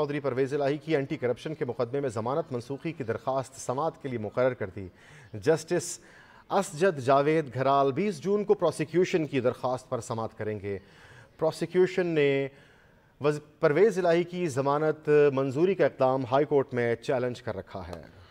चौधरी परवेज़ इलाही की anti corruption के मुकदमे में जमानत मनसूखी की दरख्वास्त समात के लिए मुकर कर दी जस्टिस असजद जावेद घराल 20 जून को प्रोसिक्यूशन की दरख्वास्त पर समात करेंगे प्रोसिक्यूशन ने परवेज़ इलाही की जमानत मंजूरी का इकदाम हाई कोर्ट में चैलेंज कर रखा है